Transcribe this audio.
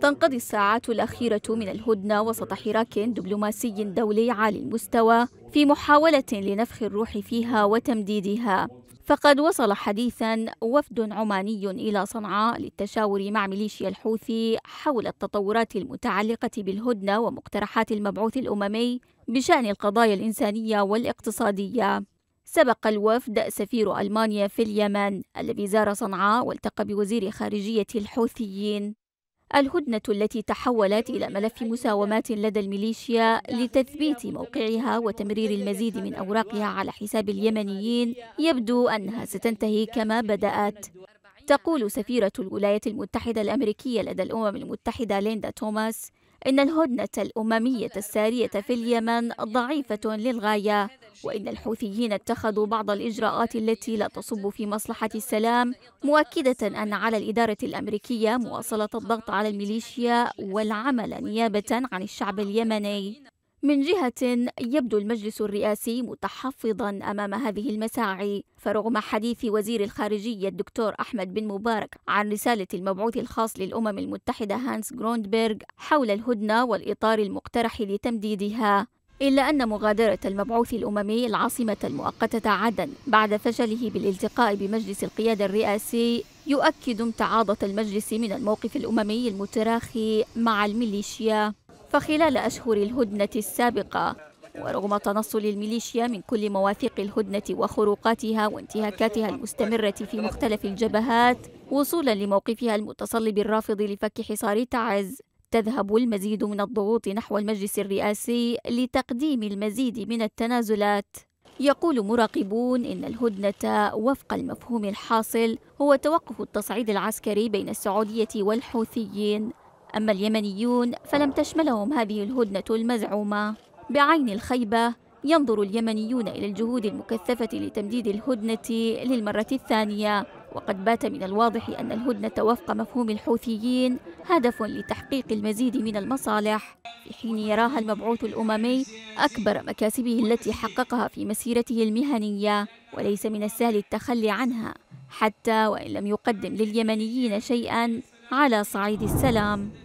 تنقضي الساعات الأخيرة من الهدنة وسط حراك دبلوماسي دولي عالي المستوى في محاولة لنفخ الروح فيها وتمديدها فقد وصل حديثا وفد عماني إلى صنعاء للتشاور مع ميليشيا الحوثي حول التطورات المتعلقة بالهدنة ومقترحات المبعوث الأممي بشأن القضايا الإنسانية والاقتصادية سبق الوفد سفير ألمانيا في اليمن الذي زار صنعاء والتقى بوزير خارجية الحوثيين الهدنة التي تحولت إلى ملف مساومات لدى الميليشيا لتثبيت موقعها وتمرير المزيد من أوراقها على حساب اليمنيين يبدو أنها ستنتهي كما بدأت تقول سفيرة الولايات المتحدة الأمريكية لدى الأمم المتحدة ليندا توماس إن الهدنة الأممية السارية في اليمن ضعيفة للغاية وإن الحوثيين اتخذوا بعض الإجراءات التي لا تصب في مصلحة السلام مؤكدة أن على الإدارة الأمريكية مواصلة الضغط على الميليشيا والعمل نيابة عن الشعب اليمني من جهة يبدو المجلس الرئاسي متحفظا أمام هذه المساعي فرغم حديث وزير الخارجية الدكتور أحمد بن مبارك عن رسالة المبعوث الخاص للأمم المتحدة هانس جروندبرغ حول الهدنة والإطار المقترح لتمديدها إلا أن مغادرة المبعوث الأممي العاصمة المؤقتة عدن بعد فشله بالالتقاء بمجلس القيادة الرئاسي يؤكد امتعاضة المجلس من الموقف الأممي المتراخي مع الميليشيا فخلال أشهر الهدنة السابقة ورغم تنصل الميليشيا من كل مواثيق الهدنة وخروقاتها وانتهاكاتها المستمرة في مختلف الجبهات وصولا لموقفها المتصلب الرافض لفك حصار تعز تذهب المزيد من الضغوط نحو المجلس الرئاسي لتقديم المزيد من التنازلات يقول مراقبون إن الهدنة وفق المفهوم الحاصل هو توقف التصعيد العسكري بين السعودية والحوثيين أما اليمنيون فلم تشملهم هذه الهدنة المزعومة بعين الخيبة ينظر اليمنيون إلى الجهود المكثفة لتمديد الهدنة للمرة الثانية وقد بات من الواضح أن الهدنة وفق مفهوم الحوثيين هدف لتحقيق المزيد من المصالح في حين يراها المبعوث الأممي أكبر مكاسبه التي حققها في مسيرته المهنية وليس من السهل التخلي عنها حتى وإن لم يقدم لليمنيين شيئا على صعيد السلام